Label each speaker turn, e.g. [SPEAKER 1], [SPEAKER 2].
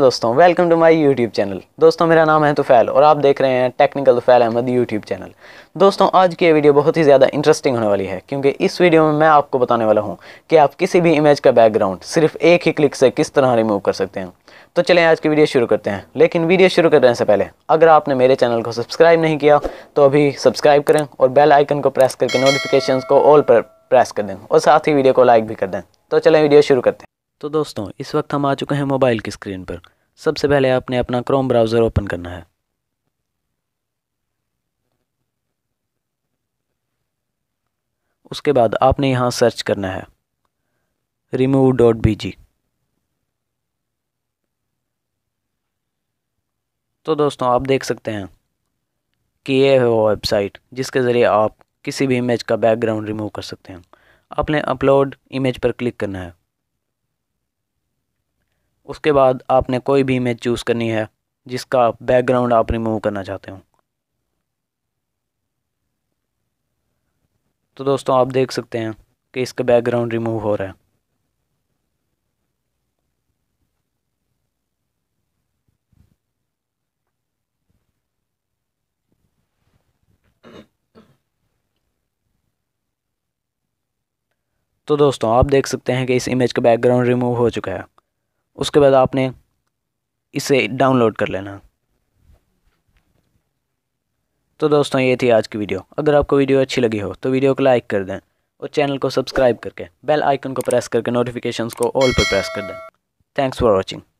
[SPEAKER 1] दोस्तों welcome to my YouTube channel दोस्तों मेरा नाम है तुफैल और आप देख रहे हैं technical Tufail Ahmed YouTube channel दोस्तों आज की ये वीडियो बहुत ही ज़्यादा इंटरेस्टिंग होने वाली है क्योंकि इस वीडियो में मैं आपको बताने वाला हूँ कि आप किसी भी इमेज का बैकग्राउंड सिर्फ एक ही क्लिक से किस तरह रिमूव कर सकते हैं तो चलें आज की वीडियो शुरू करते हैं लेकिन वीडियो शुरू करने से पहले अगर आपने मेरे चैनल को सब्सक्राइब नहीं किया तो अभी सब्सक्राइब करें और बेल आइकन को प्रेस करके नोटिफिकेशन को ऑल पर प्रेस कर दें और साथ ही वीडियो को लाइक भी कर दें तो चलें वीडियो शुरू करते हैं तो दोस्तों इस वक्त हम आ चुके हैं मोबाइल की स्क्रीन पर सबसे पहले आपने अपना क्रोम ब्राउज़र ओपन करना है उसके बाद आपने यहाँ सर्च करना है रिमूव डॉट बी जी तो दोस्तों आप देख सकते हैं कि ये है वो वेबसाइट जिसके ज़रिए आप किसी भी इमेज का बैकग्राउंड रिमूव कर सकते हैं आपने अपलोड इमेज पर क्लिक करना है उसके बाद आपने कोई भी इमेज चूज़ करनी है जिसका बैकग्राउंड आप रिमूव करना चाहते हो तो दोस्तों आप देख सकते हैं कि इसका बैकग्राउंड रिमूव हो रहा है तो दोस्तों आप देख सकते हैं कि इस इमेज का बैकग्राउंड रिमूव हो चुका है उसके बाद आपने इसे डाउनलोड कर लेना तो दोस्तों ये थी आज की वीडियो अगर आपको वीडियो अच्छी लगी हो तो वीडियो को लाइक कर दें और चैनल को सब्सक्राइब करके बेल आइकन को प्रेस करके नोटिफिकेशंस को ऑल पर प्रेस कर दें थैंक्स फॉर वॉचिंग